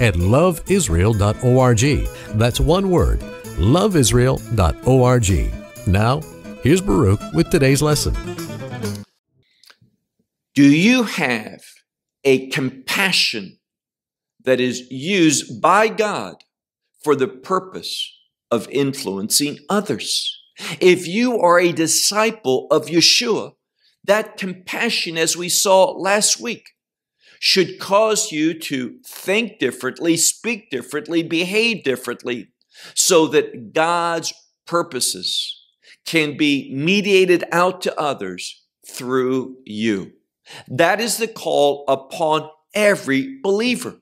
at loveisrael.org. That's one word, loveisrael.org. Now, here's Baruch with today's lesson. Do you have a compassion that is used by God for the purpose of influencing others? If you are a disciple of Yeshua, that compassion, as we saw last week, should cause you to think differently, speak differently, behave differently, so that God's purposes can be mediated out to others through you. That is the call upon every believer.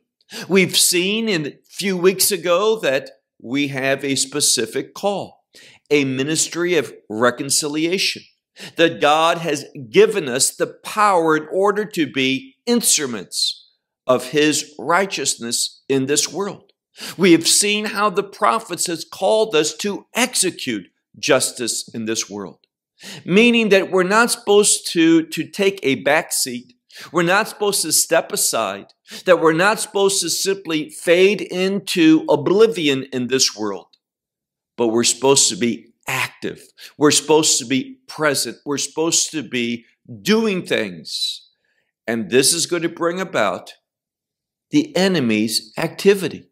We've seen in a few weeks ago that we have a specific call, a ministry of reconciliation, that God has given us the power in order to be instruments of his righteousness in this world. We have seen how the prophets has called us to execute justice in this world, meaning that we're not supposed to, to take a back seat. We're not supposed to step aside, that we're not supposed to simply fade into oblivion in this world, but we're supposed to be active. We're supposed to be present. We're supposed to be doing things and this is going to bring about the enemy's activity.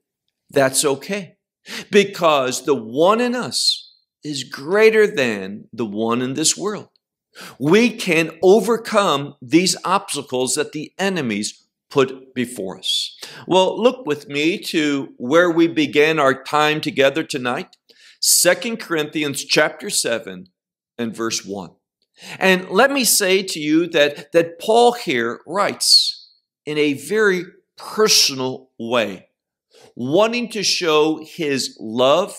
That's okay. Because the one in us is greater than the one in this world. We can overcome these obstacles that the enemies put before us. Well, look with me to where we began our time together tonight. Second Corinthians chapter 7 and verse 1. And let me say to you that, that Paul here writes in a very personal way, wanting to show his love,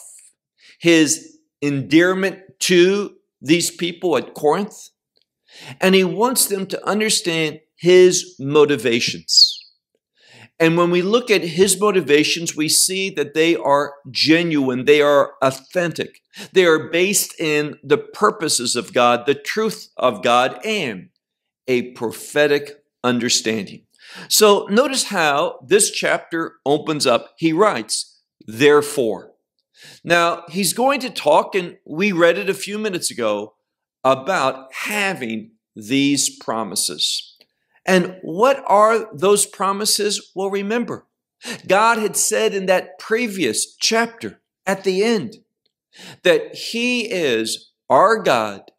his endearment to these people at Corinth. And he wants them to understand his motivations. And when we look at his motivations, we see that they are genuine, they are authentic, they are based in the purposes of God, the truth of God, and a prophetic understanding. So notice how this chapter opens up. He writes, therefore. Now, he's going to talk, and we read it a few minutes ago, about having these promises. And what are those promises? Well, remember, God had said in that previous chapter at the end that He is our God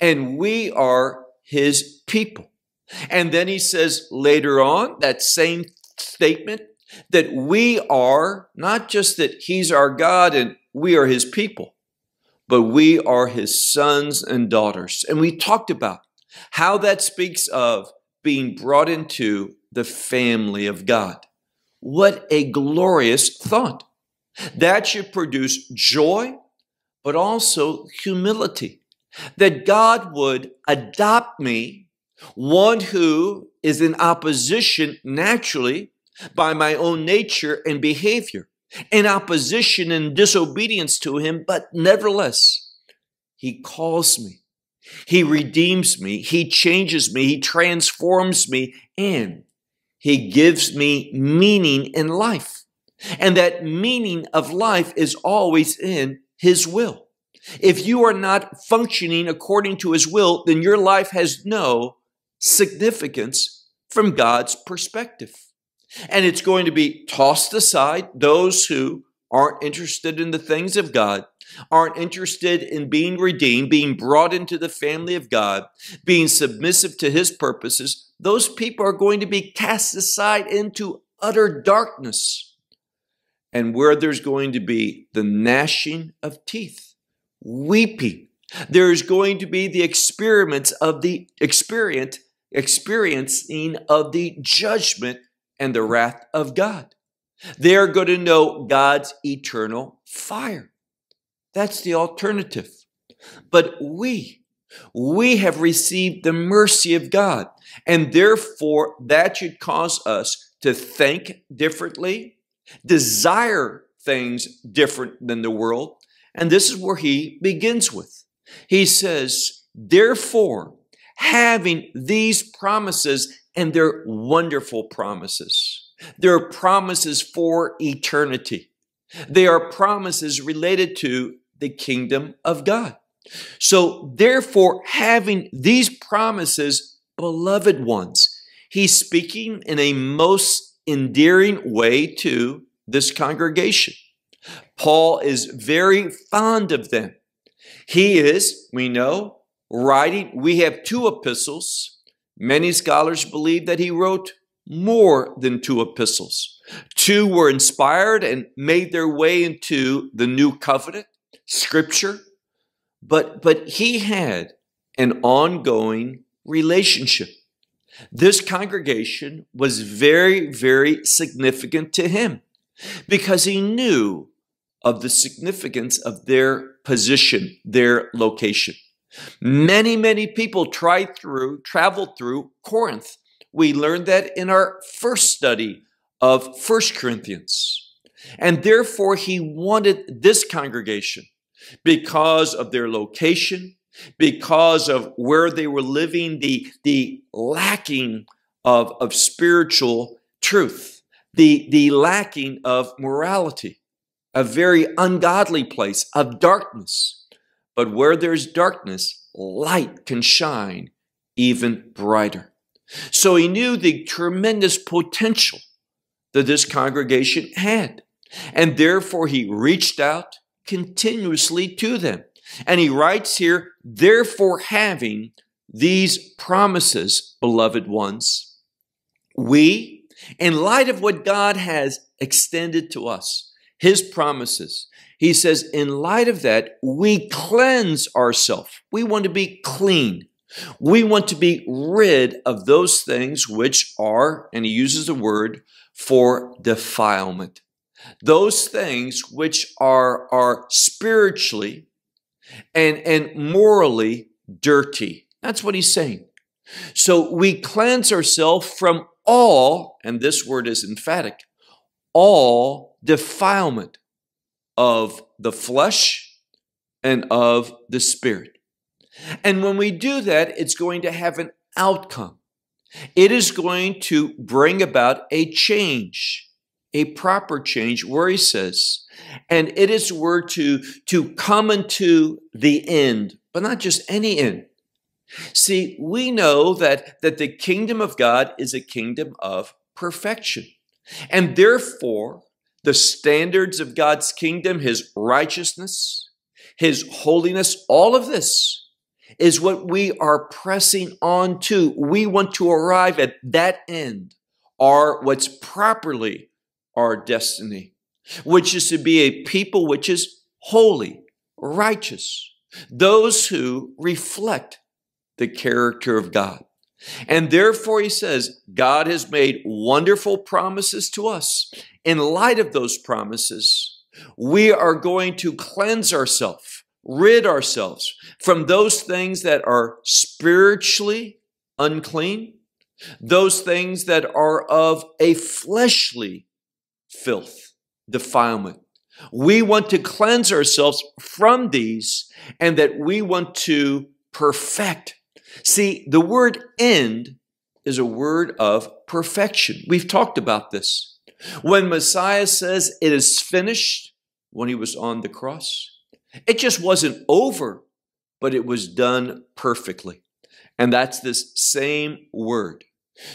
and we are His people. And then He says later on that same statement that we are not just that He's our God and we are His people, but we are His sons and daughters. And we talked about how that speaks of being brought into the family of God. What a glorious thought! That should produce joy, but also humility. That God would adopt me, one who is in opposition naturally by my own nature and behavior, in opposition and disobedience to Him, but nevertheless, He calls me he redeems me. He changes me. He transforms me. And He gives me meaning in life. And that meaning of life is always in His will. If you are not functioning according to His will, then your life has no significance from God's perspective. And it's going to be tossed aside those who aren't interested in the things of God aren't interested in being redeemed, being brought into the family of God, being submissive to his purposes, those people are going to be cast aside into utter darkness. And where there's going to be the gnashing of teeth, weeping. There's going to be the experiments of the experience, experiencing of the judgment and the wrath of God. They're going to know God's eternal fire. That's the alternative. But we, we have received the mercy of God. And therefore, that should cause us to think differently, desire things different than the world. And this is where he begins with. He says, Therefore, having these promises, and they're wonderful promises, they're promises for eternity. They are promises related to the kingdom of God. So, therefore, having these promises, beloved ones, he's speaking in a most endearing way to this congregation. Paul is very fond of them. He is, we know, writing, we have two epistles. Many scholars believe that he wrote more than two epistles. Two were inspired and made their way into the new covenant scripture, but, but he had an ongoing relationship. This congregation was very, very significant to him because he knew of the significance of their position, their location. Many, many people tried through, traveled through Corinth. We learned that in our first study of First Corinthians. And therefore, he wanted this congregation because of their location, because of where they were living, the, the lacking of, of spiritual truth, the, the lacking of morality, a very ungodly place of darkness. But where there's darkness, light can shine even brighter. So he knew the tremendous potential that this congregation had. And therefore, he reached out continuously to them. And he writes here, therefore, having these promises, beloved ones, we, in light of what God has extended to us, his promises, he says, in light of that, we cleanse ourselves. We want to be clean. We want to be rid of those things which are, and he uses the word, for defilement those things which are, are spiritually and, and morally dirty. That's what he's saying. So we cleanse ourselves from all, and this word is emphatic, all defilement of the flesh and of the spirit. And when we do that, it's going to have an outcome. It is going to bring about a change a proper change where he says, and it is word to, to come unto the end, but not just any end. See, we know that, that the kingdom of God is a kingdom of perfection. And therefore, the standards of God's kingdom, his righteousness, his holiness, all of this is what we are pressing on to. We want to arrive at that end, are what's properly our destiny, which is to be a people which is holy, righteous, those who reflect the character of God. And therefore, he says, God has made wonderful promises to us. In light of those promises, we are going to cleanse ourselves, rid ourselves from those things that are spiritually unclean, those things that are of a fleshly filth, defilement. We want to cleanse ourselves from these and that we want to perfect. See, the word end is a word of perfection. We've talked about this. When Messiah says it is finished, when he was on the cross, it just wasn't over, but it was done perfectly. And that's this same word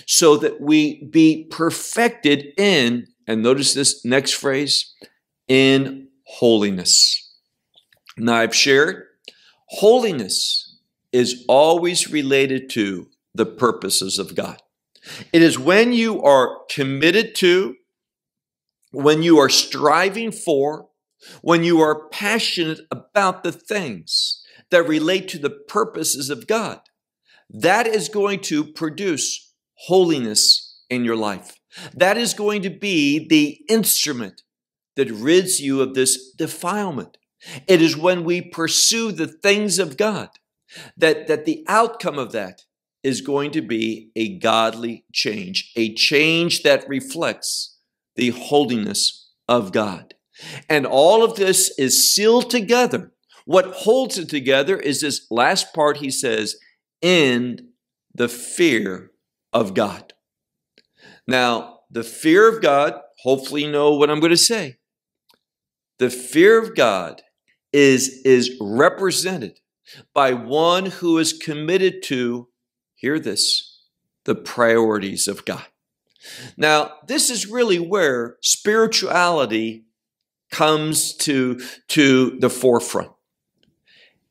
so that we be perfected in and notice this next phrase in holiness. Now, I've shared holiness is always related to the purposes of God. It is when you are committed to, when you are striving for, when you are passionate about the things that relate to the purposes of God. That is going to produce holiness in your life. That is going to be the instrument that rids you of this defilement. It is when we pursue the things of God that, that the outcome of that is going to be a godly change, a change that reflects the holiness of God. And all of this is sealed together. What holds it together is this last part he says, in the fear of God. Now, the fear of God, hopefully, you know what I'm going to say. The fear of God is, is represented by one who is committed to, hear this, the priorities of God. Now, this is really where spirituality comes to, to the forefront.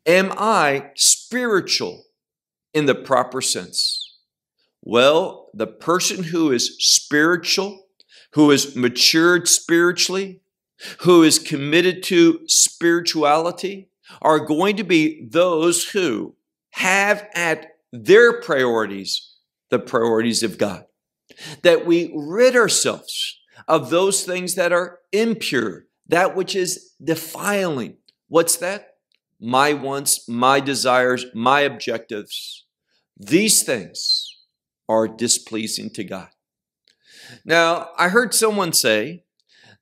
Am I spiritual in the proper sense? Well, the person who is spiritual, who is matured spiritually, who is committed to spirituality, are going to be those who have at their priorities the priorities of God. That we rid ourselves of those things that are impure, that which is defiling. What's that? My wants, my desires, my objectives. These things are displeasing to God. Now, I heard someone say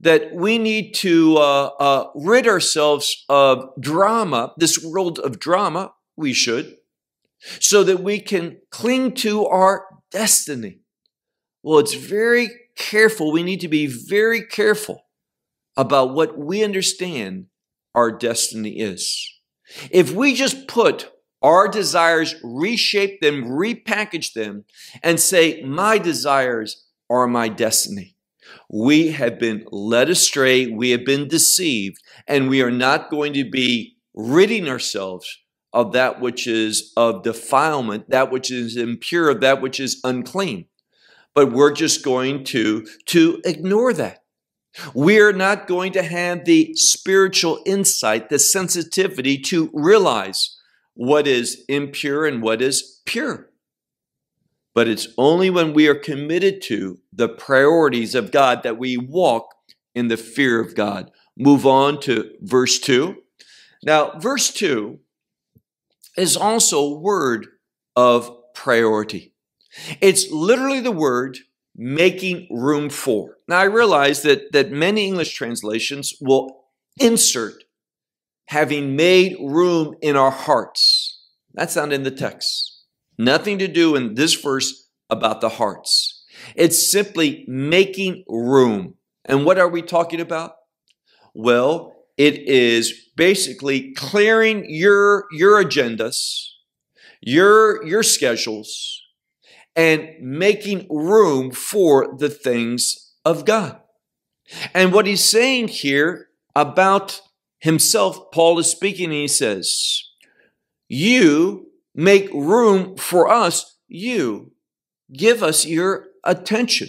that we need to uh, uh, rid ourselves of drama, this world of drama, we should, so that we can cling to our destiny. Well, it's very careful. We need to be very careful about what we understand our destiny is. If we just put our desires, reshape them, repackage them, and say, My desires are my destiny. We have been led astray, we have been deceived, and we are not going to be ridding ourselves of that which is of defilement, that which is impure, that which is unclean. But we're just going to, to ignore that. We're not going to have the spiritual insight, the sensitivity to realize what is impure and what is pure. But it's only when we are committed to the priorities of God that we walk in the fear of God. Move on to verse 2. Now, verse 2 is also a word of priority. It's literally the word making room for. Now I realize that that many English translations will insert having made room in our hearts. That's not in the text. Nothing to do in this verse about the hearts. It's simply making room. And what are we talking about? Well, it is basically clearing your, your agendas, your, your schedules, and making room for the things of God. And what he's saying here about himself, Paul is speaking and he says, You make room for us, you give us your attention.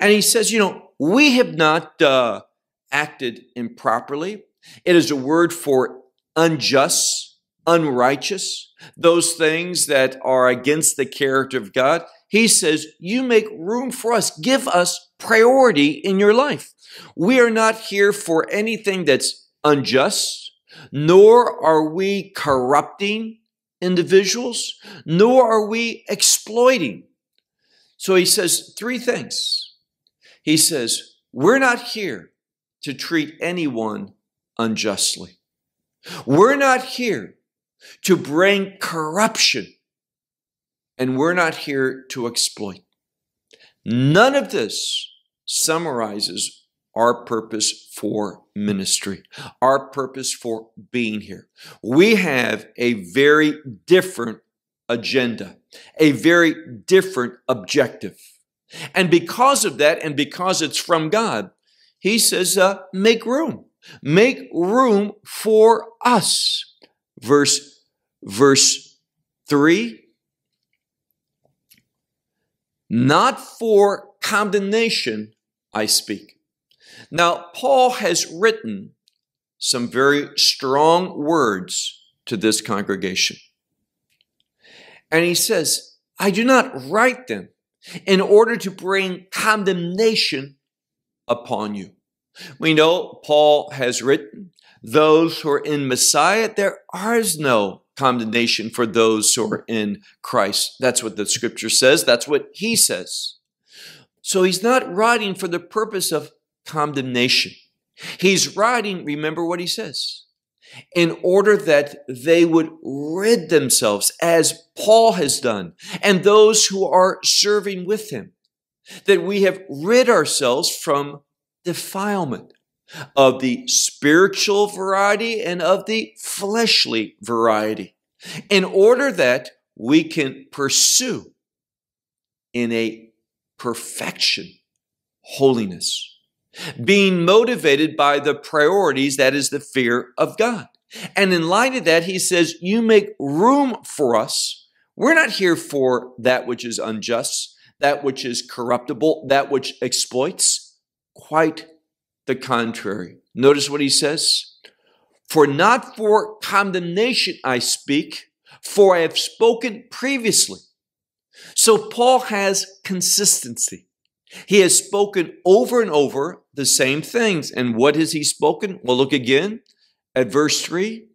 And he says, You know, we have not uh, acted improperly. It is a word for unjust, unrighteous, those things that are against the character of God. He says, You make room for us, give us priority in your life. We are not here for anything that's unjust, nor are we corrupting individuals, nor are we exploiting. So he says three things. He says, We're not here to treat anyone unjustly. We're not here to bring corruption, and we're not here to exploit. None of this summarizes our purpose for ministry, our purpose for being here. We have a very different agenda, a very different objective. And because of that, and because it's from God, he says, uh, make room, make room for us. Verse, verse three, not for condemnation I speak, now, Paul has written some very strong words to this congregation. And he says, I do not write them in order to bring condemnation upon you. We know Paul has written, those who are in Messiah, there is no condemnation for those who are in Christ. That's what the scripture says. That's what he says. So he's not writing for the purpose of condemnation. He's writing, remember what he says, in order that they would rid themselves, as Paul has done, and those who are serving with him, that we have rid ourselves from defilement of the spiritual variety and of the fleshly variety, in order that we can pursue in a perfection holiness being motivated by the priorities that is the fear of God. And in light of that, he says, You make room for us. We're not here for that which is unjust, that which is corruptible, that which exploits. Quite the contrary. Notice what he says For not for condemnation I speak, for I have spoken previously. So Paul has consistency. He has spoken over and over the same things. And what has he spoken? Well, look again at verse 3.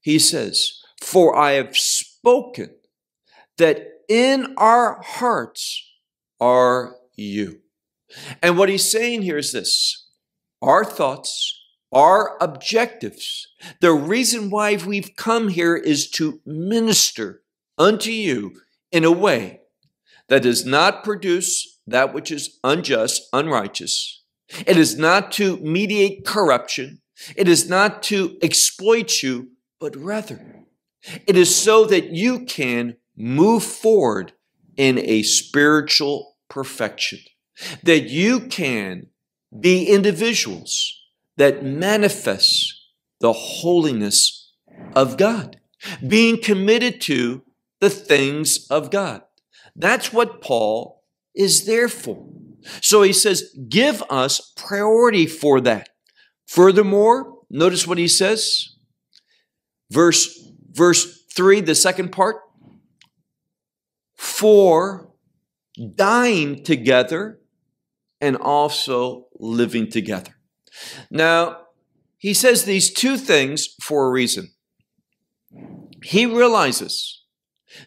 He says, For I have spoken that in our hearts are you. And what he's saying here is this our thoughts, our objectives, the reason why we've come here is to minister unto you in a way that does not produce that which is unjust, unrighteous, it is not to mediate corruption. It is not to exploit you, but rather it is so that you can move forward in a spiritual perfection, that you can be individuals that manifest the holiness of God, being committed to the things of God. That's what Paul is there for. So he says, give us priority for that. Furthermore, notice what he says. Verse, verse three, the second part. For dying together and also living together. Now, he says these two things for a reason. He realizes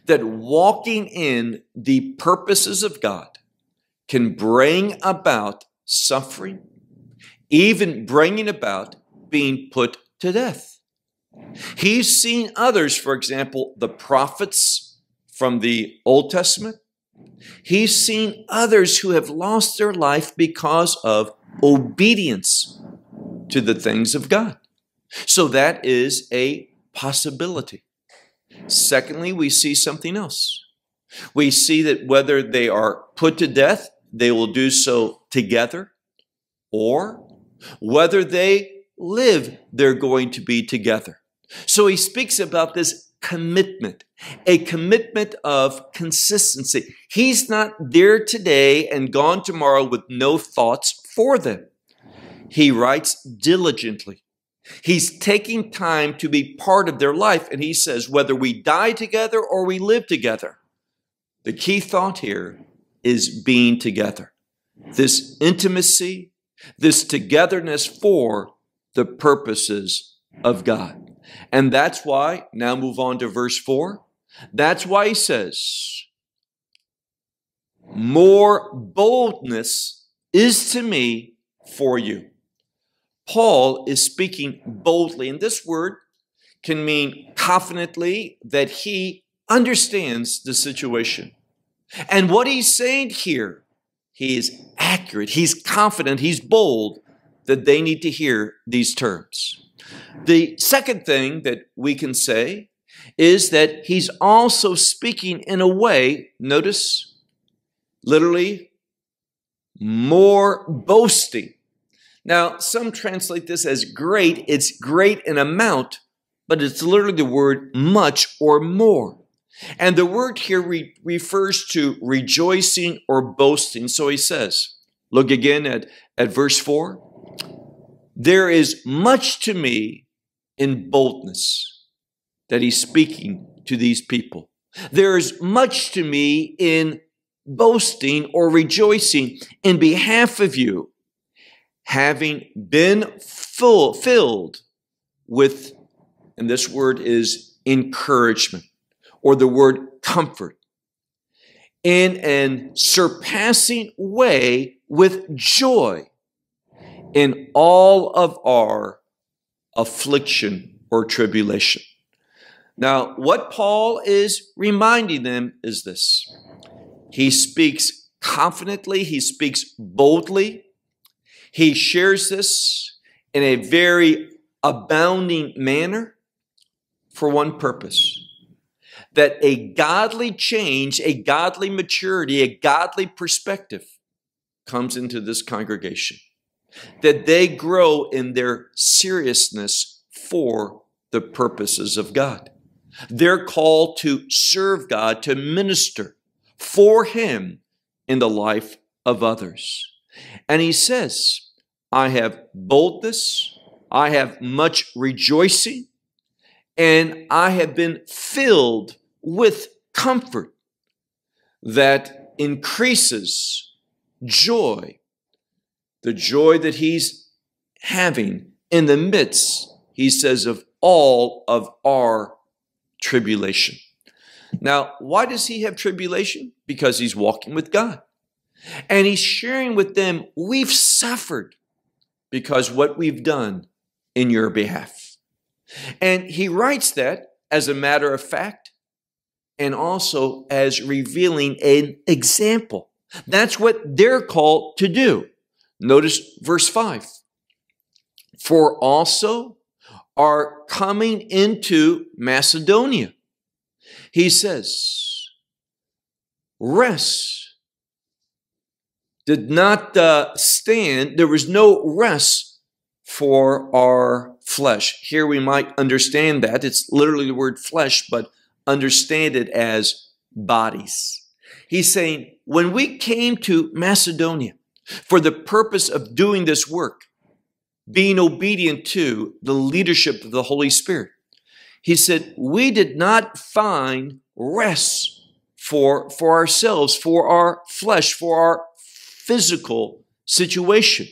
that walking in the purposes of God can bring about suffering, even bringing about being put to death. He's seen others, for example, the prophets from the Old Testament. He's seen others who have lost their life because of obedience to the things of God. So that is a possibility. Secondly, we see something else. We see that whether they are put to death they will do so together, or whether they live, they're going to be together. So he speaks about this commitment, a commitment of consistency. He's not there today and gone tomorrow with no thoughts for them. He writes diligently. He's taking time to be part of their life. And he says, whether we die together or we live together, the key thought here is being together. This intimacy, this togetherness for the purposes of God. And that's why, now move on to verse 4. That's why he says, More boldness is to me for you. Paul is speaking boldly, and this word can mean confidently that he understands the situation. And what he's saying here, he is accurate, he's confident, he's bold that they need to hear these terms. The second thing that we can say is that he's also speaking in a way, notice, literally, more boasting. Now, some translate this as great. It's great in amount, but it's literally the word much or more. And the word here re- refers to rejoicing or boasting. So he says, look again at, at verse 4 there is much to me in boldness that he's speaking to these people. There is much to me in boasting or rejoicing in behalf of you, having been full, filled with, and this word is encouragement or the word comfort in an surpassing way with joy in all of our affliction or tribulation. Now, what Paul is reminding them is this he speaks confidently, he speaks boldly, he shares this in a very abounding manner for one purpose that a godly change, a godly maturity, a godly perspective comes into this congregation, that they grow in their seriousness for the purposes of God. their call to serve God, to minister for Him in the life of others. And He says, I have boldness, I have much rejoicing, and I have been filled with comfort that increases joy, the joy that he's having in the midst, he says, of all of our tribulation. Now, why does he have tribulation? Because he's walking with God. And he's sharing with them, we've suffered because what we've done in your behalf. And he writes that as a matter of fact and also as revealing an example. That's what they're called to do. Notice verse 5. For also are coming into Macedonia. He says, rest did not uh, stand, there was no rest for our flesh. Here we might understand that. It's literally the word flesh, but understand it as bodies. He's saying, when we came to Macedonia for the purpose of doing this work, being obedient to the leadership of the Holy Spirit, he said, we did not find rest for, for ourselves, for our flesh, for our physical situation.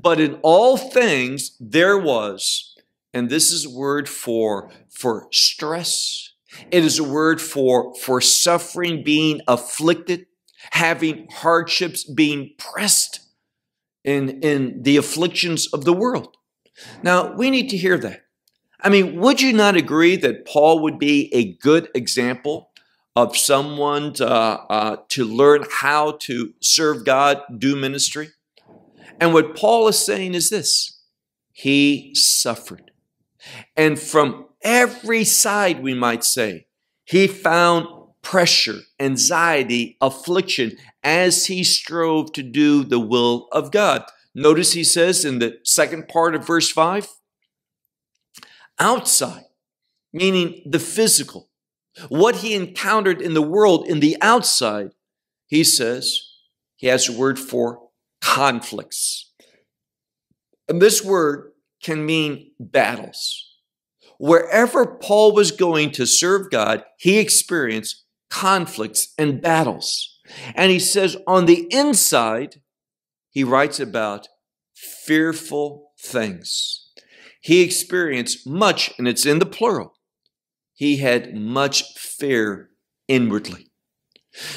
But in all things, there was, and this is a word for, for stress, it is a word for, for suffering, being afflicted, having hardships, being pressed in, in the afflictions of the world. Now, we need to hear that. I mean, would you not agree that Paul would be a good example of someone to, uh, uh, to learn how to serve God, do ministry? And what Paul is saying is this he suffered. And from every side, we might say. He found pressure, anxiety, affliction as he strove to do the will of God. Notice he says in the second part of verse 5 outside, meaning the physical, what he encountered in the world in the outside, he says he has a word for conflicts. And this word can mean battles wherever Paul was going to serve God, he experienced conflicts and battles. And he says on the inside, he writes about fearful things. He experienced much, and it's in the plural. He had much fear inwardly.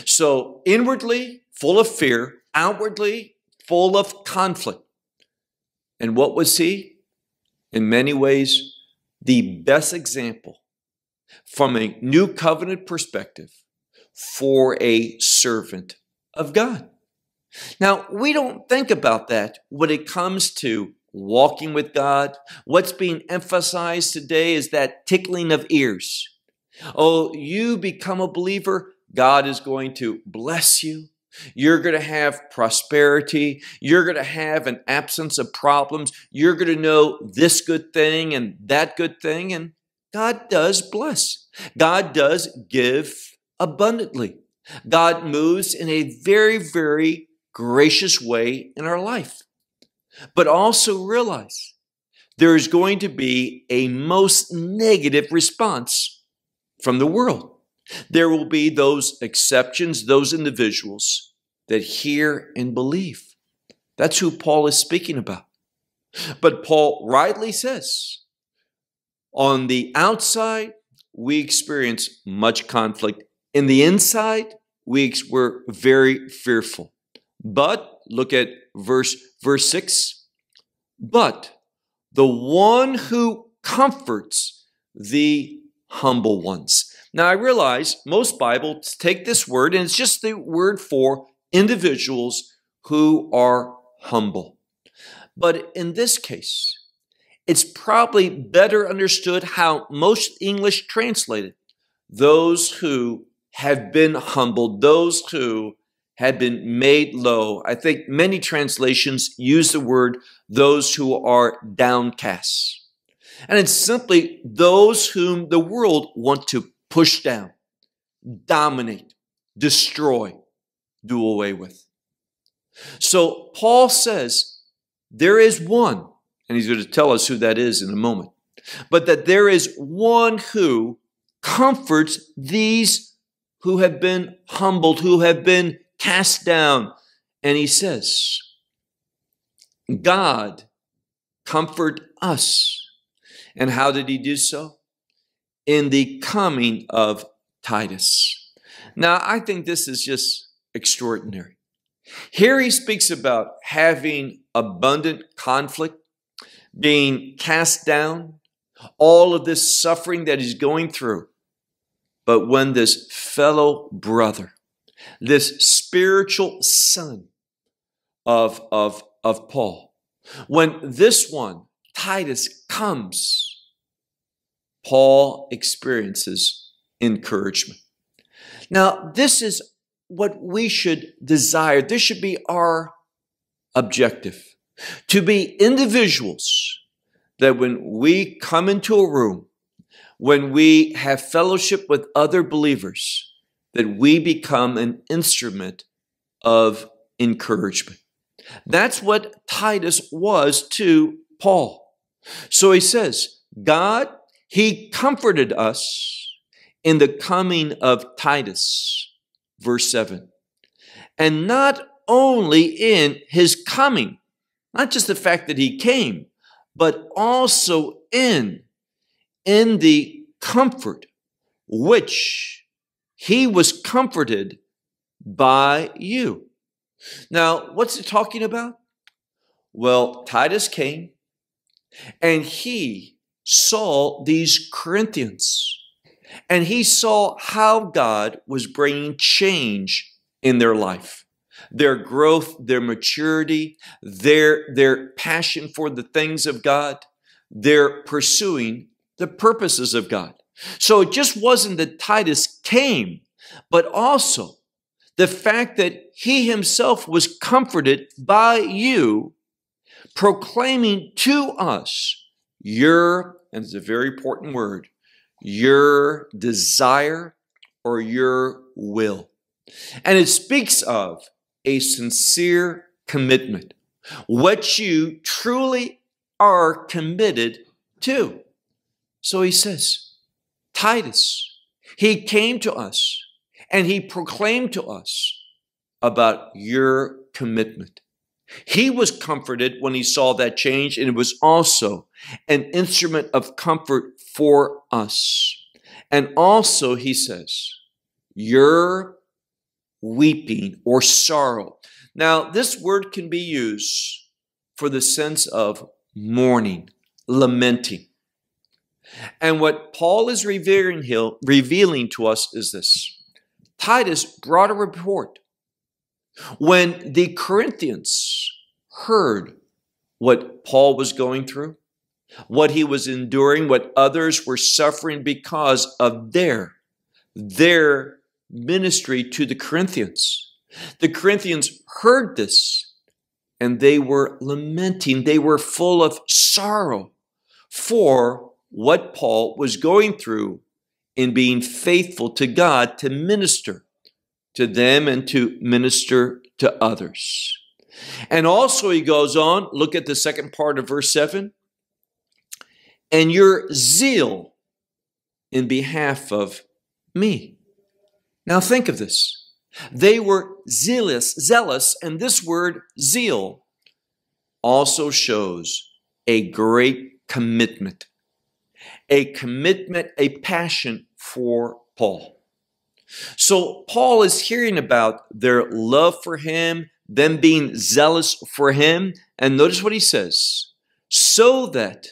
So, inwardly, full of fear, outwardly, full of conflict. And what was he? In many ways, the best example from a new covenant perspective for a servant of God. Now, we don't think about that when it comes to walking with God. What's being emphasized today is that tickling of ears. Oh, you become a believer, God is going to bless you. You're going to have prosperity. You're going to have an absence of problems. You're going to know this good thing and that good thing. And God does bless. God does give abundantly. God moves in a very, very gracious way in our life. But also realize there is going to be a most negative response from the world. There will be those exceptions, those individuals that hear and believe. That's who Paul is speaking about. But Paul rightly says, on the outside, we experience much conflict. In the inside, we were very fearful. But look at verse verse 6. But the one who comforts the humble ones. Now, I realize most Bibles take this word, and it's just the word for individuals who are humble. But in this case, it's probably better understood how most English translated those who have been humbled, those who have been made low. I think many translations use the word those who are downcast. And it's simply those whom the world want to push down, dominate, destroy, do away with. So Paul says there is one, and he's going to tell us who that is in a moment, but that there is one who comforts these who have been humbled, who have been cast down. And he says, God comfort us. And how did he do so? in the coming of Titus. Now, I think this is just extraordinary. Here he speaks about having abundant conflict, being cast down, all of this suffering that he's going through. But when this fellow brother, this spiritual son of, of, of Paul, when this one, Titus, comes Paul experiences encouragement. Now, this is what we should desire. This should be our objective to be individuals that when we come into a room, when we have fellowship with other believers, that we become an instrument of encouragement. That's what Titus was to Paul. So he says, God he comforted us in the coming of Titus, verse 7. And not only in his coming, not just the fact that he came, but also in, in the comfort which he was comforted by you. Now, what's it talking about? Well, Titus came and he saw these Corinthians and he saw how God was bringing change in their life. Their growth, their maturity, their, their passion for the things of God, their pursuing the purposes of God. So it just wasn't that Titus came, but also the fact that he himself was comforted by you proclaiming to us your, and it's a very important word, your desire or your will. And it speaks of a sincere commitment, what you truly are committed to. So he says, Titus, he came to us and he proclaimed to us about your commitment. He was comforted when he saw that change, and it was also an instrument of comfort for us. And also, he says, your weeping or sorrow. Now, this word can be used for the sense of mourning, lamenting. And what Paul is revealing, revealing to us is this Titus brought a report when the Corinthians heard what Paul was going through, what he was enduring, what others were suffering because of their, their ministry to the Corinthians. The Corinthians heard this and they were lamenting. They were full of sorrow for what Paul was going through in being faithful to God to minister to them and to minister to others. And also, he goes on, look at the second part of verse 7 and your zeal in behalf of me. Now, think of this. They were zealous, zealous, and this word zeal also shows a great commitment, a commitment, a passion for Paul. So Paul is hearing about their love for him, them being zealous for him. And notice what he says so that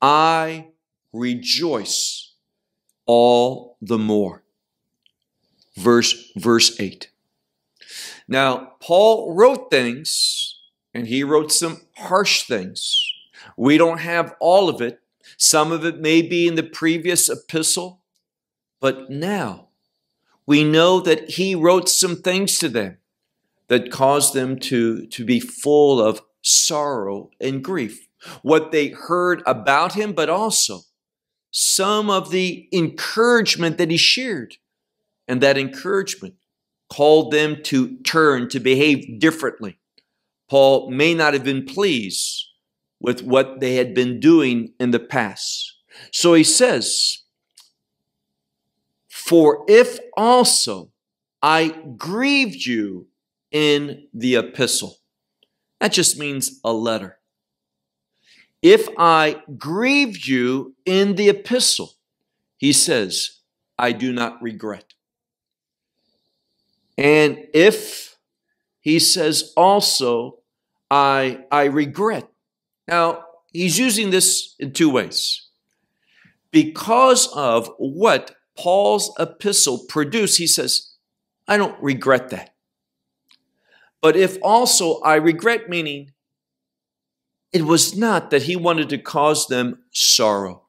I rejoice all the more. Verse, verse 8. Now, Paul wrote things, and he wrote some harsh things. We don't have all of it. Some of it may be in the previous epistle, but now we know that he wrote some things to them that caused them to, to be full of sorrow and grief. What they heard about him, but also some of the encouragement that he shared. And that encouragement called them to turn, to behave differently. Paul may not have been pleased with what they had been doing in the past. So he says, for if also I grieved you in the epistle, that just means a letter. If I grieved you in the epistle, he says, I do not regret. And if he says also, I, I regret. Now, he's using this in two ways. Because of what Paul's epistle produce, he says, I don't regret that. But if also I regret, meaning it was not that he wanted to cause them sorrow,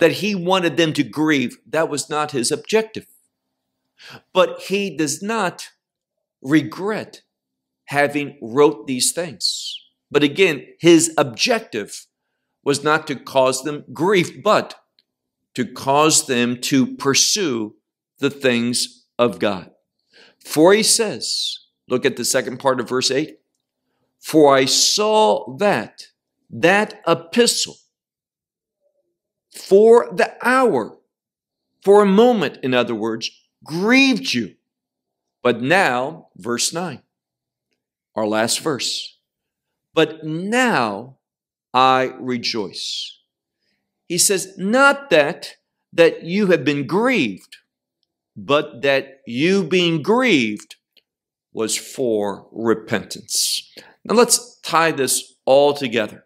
that he wanted them to grieve. That was not his objective. But he does not regret having wrote these things. But again, his objective was not to cause them grief, but to cause them to pursue the things of God. For he says, look at the second part of verse 8 For I saw that, that epistle, for the hour, for a moment, in other words, grieved you. But now, verse 9, our last verse. But now I rejoice. He says, Not that that you have been grieved, but that you being grieved was for repentance. Now let's tie this all together.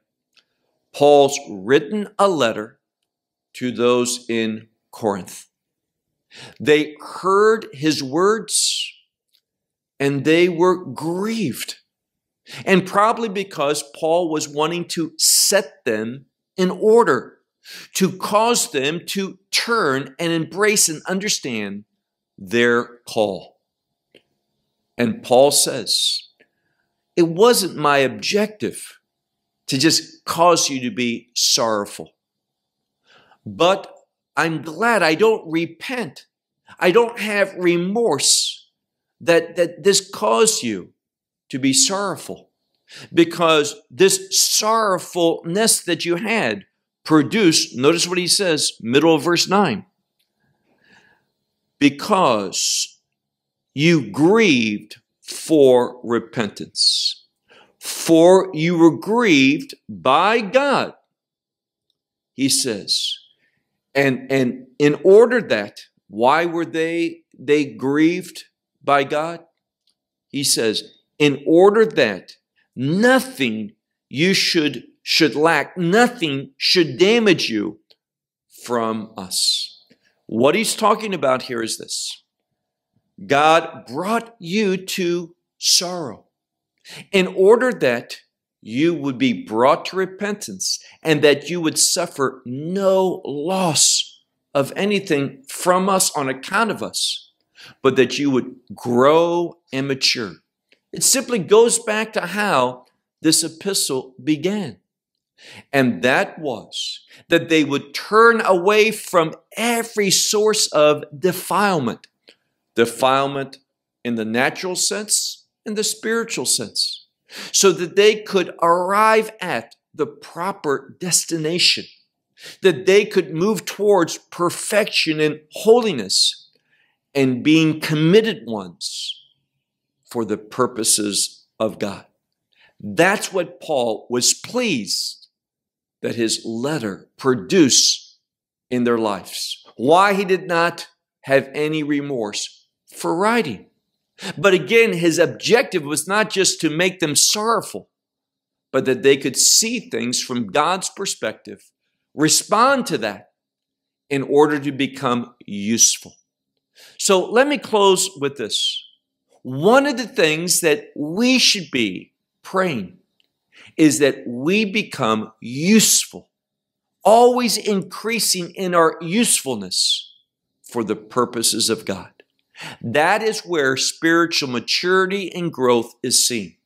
Paul's written a letter to those in Corinth. They heard his words and they were grieved. And probably because Paul was wanting to set them in order to cause them to turn and embrace and understand their call. And Paul says, It wasn't my objective to just cause you to be sorrowful, but I'm glad I don't repent. I don't have remorse that, that this caused you to be sorrowful because this sorrowfulness that you had Produce. notice what he says, middle of verse 9. Because you grieved for repentance, for you were grieved by God, he says. And, and in order that, why were they, they grieved by God? He says, in order that nothing you should should lack, nothing should damage you from us. What he's talking about here is this God brought you to sorrow in order that you would be brought to repentance and that you would suffer no loss of anything from us on account of us, but that you would grow and mature. It simply goes back to how this epistle began and that was that they would turn away from every source of defilement. Defilement in the natural sense, in the spiritual sense, so that they could arrive at the proper destination, that they could move towards perfection and holiness and being committed ones for the purposes of God. That's what Paul was pleased that his letter produce in their lives. Why he did not have any remorse for writing. But again, his objective was not just to make them sorrowful, but that they could see things from God's perspective, respond to that in order to become useful. So let me close with this. One of the things that we should be praying is that we become useful, always increasing in our usefulness for the purposes of God. That is where spiritual maturity and growth is seen.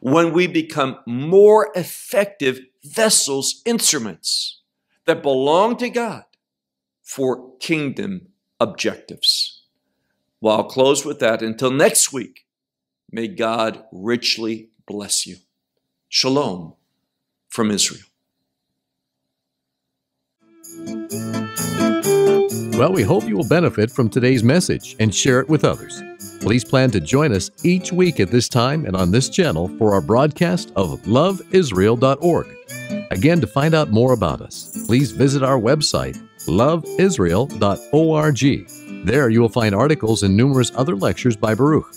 When we become more effective vessels, instruments that belong to God for kingdom objectives. Well, I'll close with that. Until next week, may God richly bless you. Shalom from Israel. Well, we hope you will benefit from today's message and share it with others. Please plan to join us each week at this time and on this channel for our broadcast of loveisrael.org. Again, to find out more about us, please visit our website, loveisrael.org. There you will find articles and numerous other lectures by Baruch.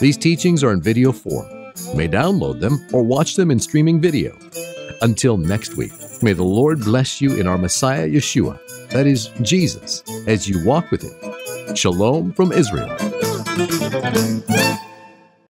These teachings are in video form may download them or watch them in streaming video. Until next week, may the Lord bless you in our Messiah Yeshua, that is, Jesus, as you walk with Him. Shalom from Israel.